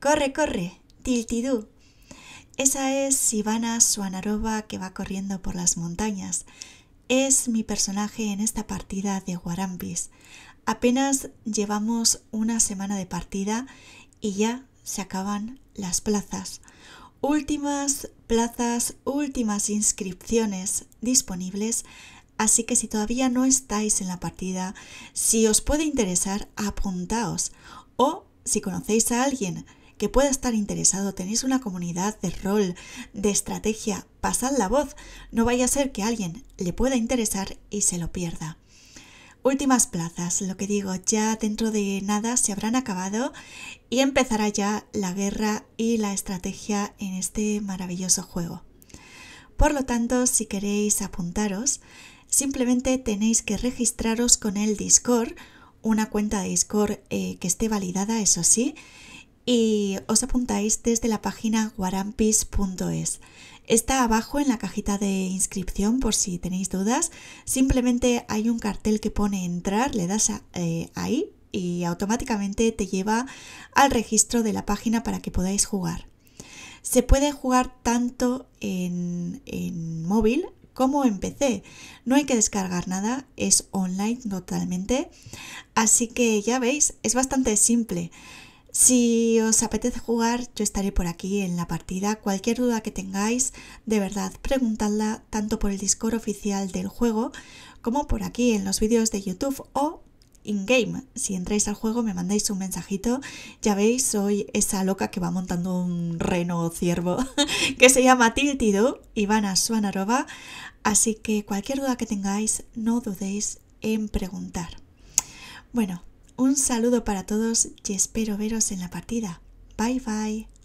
Corre, corre, Tiltidú. Esa es Sivana Suanarova que va corriendo por las montañas. Es mi personaje en esta partida de Guarambis. Apenas llevamos una semana de partida y ya se acaban las plazas últimas plazas, últimas inscripciones disponibles, así que si todavía no estáis en la partida, si os puede interesar, apuntaos o si conocéis a alguien que pueda estar interesado, tenéis una comunidad de rol, de estrategia, pasad la voz, no vaya a ser que alguien le pueda interesar y se lo pierda. Últimas plazas, lo que digo, ya dentro de nada se habrán acabado y empezará ya la guerra y la estrategia en este maravilloso juego. Por lo tanto, si queréis apuntaros, simplemente tenéis que registraros con el Discord, una cuenta de Discord eh, que esté validada, eso sí, y os apuntáis desde la página guarampis.es. Está abajo en la cajita de inscripción por si tenéis dudas. Simplemente hay un cartel que pone entrar, le das eh, ahí y automáticamente te lleva al registro de la página para que podáis jugar. Se puede jugar tanto en, en móvil como en PC. No hay que descargar nada, es online totalmente. Así que ya veis, es bastante simple. Si os apetece jugar, yo estaré por aquí en la partida. Cualquier duda que tengáis, de verdad, preguntadla tanto por el Discord oficial del juego como por aquí en los vídeos de YouTube o in-game. Si entráis al juego, me mandáis un mensajito. Ya veis, soy esa loca que va montando un reno ciervo que se llama Tiltido, Ivana Suanarova. Así que cualquier duda que tengáis, no dudéis en preguntar. Bueno, un saludo para todos y espero veros en la partida. Bye bye.